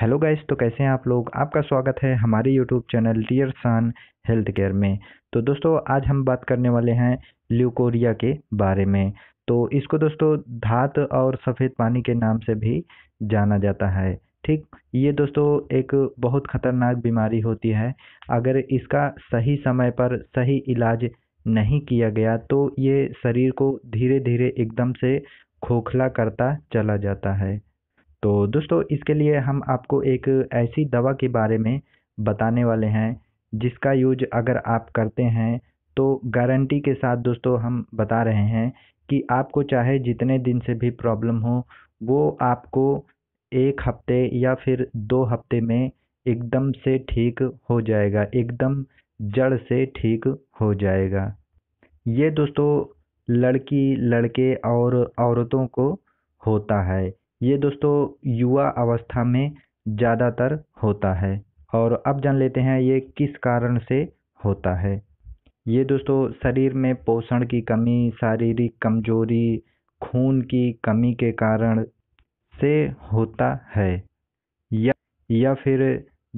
hello guys तो कैसे हैं आप लोग आपका स्वागत है हमारे YouTube channel Dear Sun Health Care में तो दोस्तों आज हम बात करने वाले हैं ल्यूकोरिया के बारे में तो इसको दोस्तों धात और सफ़ेद पानी के नाम से भी जाना जाता है ठीक ये दोस्तों एक बहुत ख़तरनाक बीमारी होती है अगर इसका सही समय पर सही इलाज नहीं किया गया तो ये शरीर को धीरे धीरे एकदम से खोखला करता चला जाता है तो दोस्तों इसके लिए हम आपको एक ऐसी दवा के बारे में बताने वाले हैं जिसका यूज अगर आप करते हैं तो गारंटी के साथ दोस्तों हम बता रहे हैं कि आपको चाहे जितने दिन से भी प्रॉब्लम हो वो आपको एक हफ्ते या फिर दो हफ्ते में एकदम से ठीक हो जाएगा एकदम जड़ से ठीक हो जाएगा ये दोस्तों लड़की लड़के और औरतों को होता है ये दोस्तों युवा अवस्था में ज़्यादातर होता है और अब जान लेते हैं ये किस कारण से होता है ये दोस्तों शरीर में पोषण की कमी शारीरिक कमजोरी खून की कमी के कारण से होता है या या फिर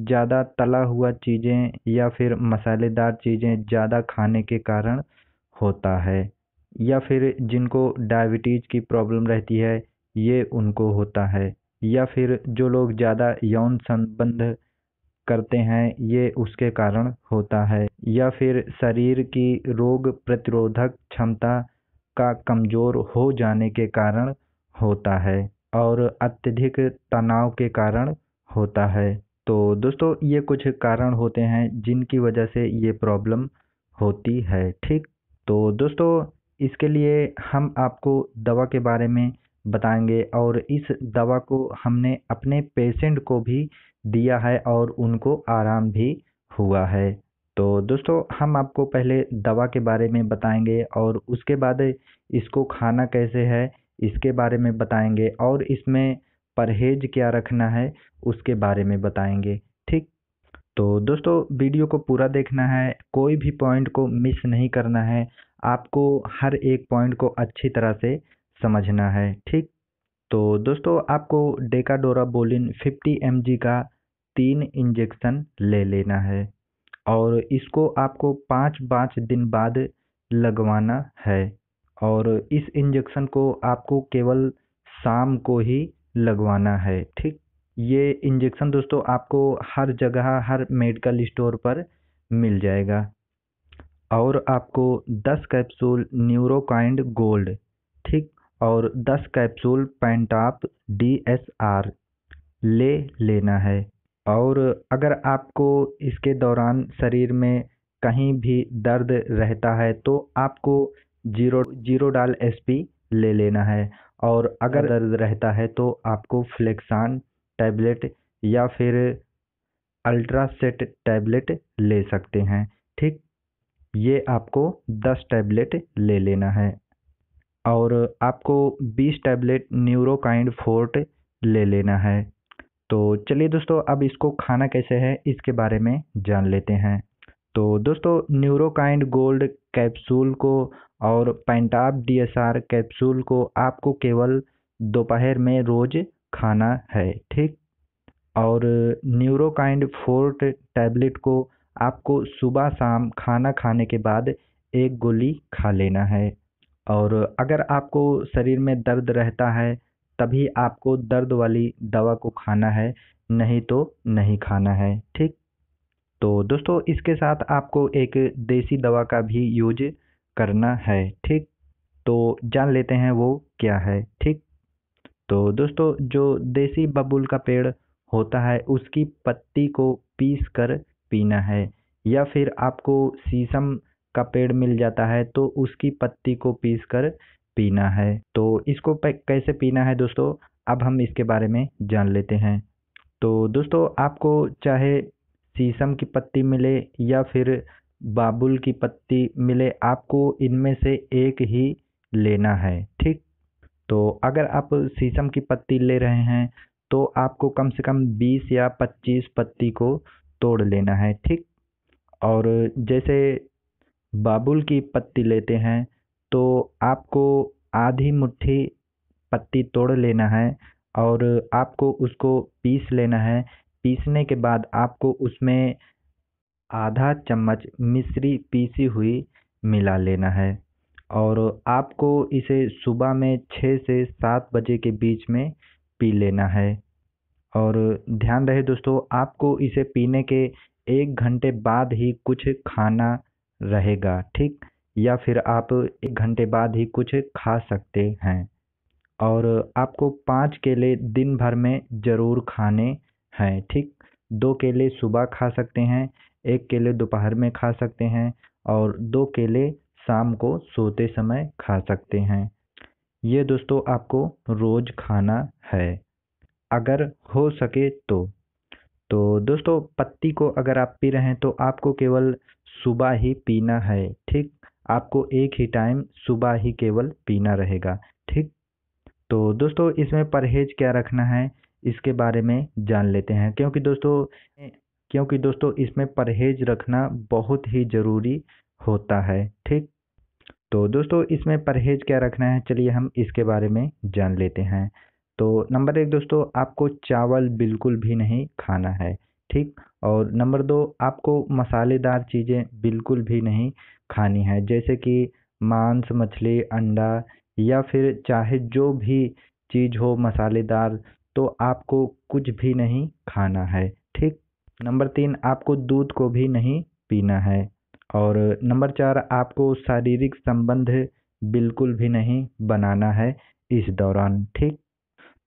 ज़्यादा तला हुआ चीज़ें या फिर मसालेदार चीज़ें ज़्यादा खाने के कारण होता है या फिर जिनको डायबिटीज़ की प्रॉब्लम रहती है ये उनको होता है या फिर जो लोग ज़्यादा यौन संबंध करते हैं ये उसके कारण होता है या फिर शरीर की रोग प्रतिरोधक क्षमता का कमज़ोर हो जाने के कारण होता है और अत्यधिक तनाव के कारण होता है तो दोस्तों ये कुछ कारण होते हैं जिनकी वजह से ये प्रॉब्लम होती है ठीक तो दोस्तों इसके लिए हम आपको दवा के बारे में बताएँगे और इस दवा को हमने अपने पेशेंट को भी दिया है और उनको आराम भी हुआ है तो दोस्तों हम आपको पहले दवा के बारे में बताएंगे और उसके बाद इसको खाना कैसे है इसके बारे में बताएंगे और इसमें परहेज़ क्या रखना है उसके बारे में बताएंगे ठीक तो दोस्तों वीडियो को पूरा देखना है कोई भी पॉइंट को मिस नहीं करना है आपको हर एक पॉइंट को अच्छी तरह से समझना है ठीक तो दोस्तों आपको डेकाडोरा बोलिन 50 एम का तीन इंजेक्शन ले लेना है और इसको आपको पाँच पाँच दिन बाद लगवाना है और इस इंजेक्शन को आपको केवल शाम को ही लगवाना है ठीक ये इंजेक्शन दोस्तों आपको हर जगह हर मेडिकल स्टोर पर मिल जाएगा और आपको 10 कैप्सूल न्यूरोकाइंड गोल्ड ठीक और दस capsule Pantop D S R ले लेना है और अगर आपको इसके दौरान शरीर में कहीं भी दर्द रहता है तो आपको जीरो जीरो डाल एस पी ले लेना है और अगर दर्द रहता है तो आपको फ्लेक्सान टैबलेट या फिर अल्ट्रासेट टैबलेट ले सकते हैं ठीक ये आपको दस टैबलेट ले लेना है और आपको 20 टैबलेट न्यूरोकाइंड फोर्ट ले लेना है तो चलिए दोस्तों अब इसको खाना कैसे है इसके बारे में जान लेते हैं तो दोस्तों न्यूरोकाइंड गोल्ड कैप्सूल को और पैंटाप डीएसआर कैप्सूल को आपको केवल दोपहर में रोज़ खाना है ठीक और न्यूरोकाइंड फोर्ट टैबलेट को आपको सुबह शाम खाना खाने के बाद एक गोली खा लेना है और अगर आपको शरीर में दर्द रहता है तभी आपको दर्द वाली दवा को खाना है नहीं तो नहीं खाना है ठीक तो दोस्तों इसके साथ आपको एक देसी दवा का भी यूज करना है ठीक तो जान लेते हैं वो क्या है ठीक तो दोस्तों जो देसी बबूल का पेड़ होता है उसकी पत्ती को पीस कर पीना है या फिर आपको शीशम का पेड़ मिल जाता है तो उसकी पत्ती को पीस कर पीना है तो इसको कैसे पीना है दोस्तों अब हम इसके बारे में जान लेते हैं तो दोस्तों आपको चाहे शीशम की पत्ती मिले या फिर बाबुल की पत्ती मिले आपको इनमें से एक ही लेना है ठीक तो अगर आप शीशम की पत्ती ले रहे हैं तो आपको कम से कम 20 या 25 पत्ती को तोड़ लेना है ठीक और जैसे बाबुल की पत्ती लेते हैं तो आपको आधी मुट्ठी पत्ती तोड़ लेना है और आपको उसको पीस लेना है पीसने के बाद आपको उसमें आधा चम्मच मिश्री पीसी हुई मिला लेना है और आपको इसे सुबह में छः से सात बजे के बीच में पी लेना है और ध्यान रहे दोस्तों आपको इसे पीने के एक घंटे बाद ही कुछ खाना रहेगा ठीक या फिर आप एक घंटे बाद ही कुछ खा सकते हैं और आपको पाँच केले दिन भर में ज़रूर खाने हैं ठीक दो केले सुबह खा सकते हैं एक केले दोपहर में खा सकते हैं और दो केले शाम को सोते समय खा सकते हैं ये दोस्तों आपको रोज़ खाना है अगर हो सके तो तो दोस्तों पत्ती को अगर आप पी रहे हैं तो आपको केवल सुबह ही पीना है ठीक आपको एक ही टाइम सुबह ही केवल पीना रहेगा ठीक तो दोस्तों इसमें परहेज क्या रखना है इसके बारे में जान लेते हैं क्योंकि दोस्तों क्योंकि दोस्तों इसमें परहेज रखना बहुत ही ज़रूरी होता है ठीक तो दोस्तों इसमें परहेज क्या रखना है चलिए हम इसके बारे में जान लेते हैं तो नंबर एक दोस्तों आपको चावल बिल्कुल भी नहीं खाना है ठीक और नंबर दो आपको मसालेदार चीज़ें बिल्कुल भी नहीं खानी है जैसे कि मांस मछली अंडा या फिर चाहे जो भी चीज़ हो मसालेदार तो आपको कुछ भी नहीं खाना है ठीक नंबर तीन आपको दूध को भी नहीं पीना है और नंबर चार आपको शारीरिक संबंध बिल्कुल भी नहीं बनाना है इस दौरान ठीक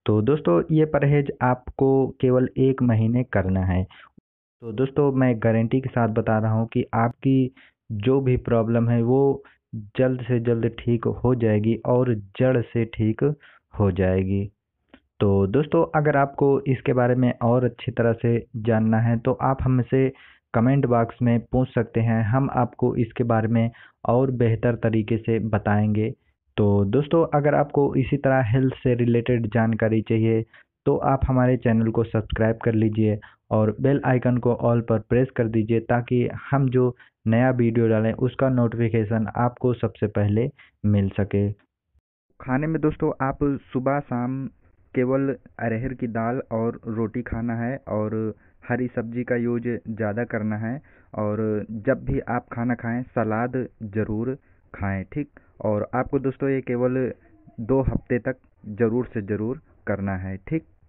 तो दोस्तों ये परहेज़ आपको केवल एक महीने करना है तो दोस्तों मैं गारंटी के साथ बता रहा हूँ कि आपकी जो भी प्रॉब्लम है वो जल्द से जल्द ठीक हो जाएगी और जड़ से ठीक हो जाएगी तो दोस्तों अगर आपको इसके बारे में और अच्छी तरह से जानना है तो आप हमसे कमेंट बॉक्स में पूछ सकते हैं हम आपको इसके बारे में और बेहतर तरीके से बताएंगे तो दोस्तों अगर आपको इसी तरह हेल्थ से रिलेटेड जानकारी चाहिए तो आप हमारे चैनल को सब्सक्राइब कर लीजिए और बेल आइकन को ऑल पर प्रेस कर दीजिए ताकि हम जो नया वीडियो डालें उसका नोटिफिकेशन आपको सबसे पहले मिल सके खाने में दोस्तों आप सुबह शाम केवल अरहर की दाल और रोटी खाना है और हरी सब्जी का यूज ज़्यादा करना है और जब भी आप खाना खाएं सलाद ज़रूर खाएं ठीक और आपको दोस्तों ये केवल दो हफ़्ते तक ज़रूर से ज़रूर करना है ठीक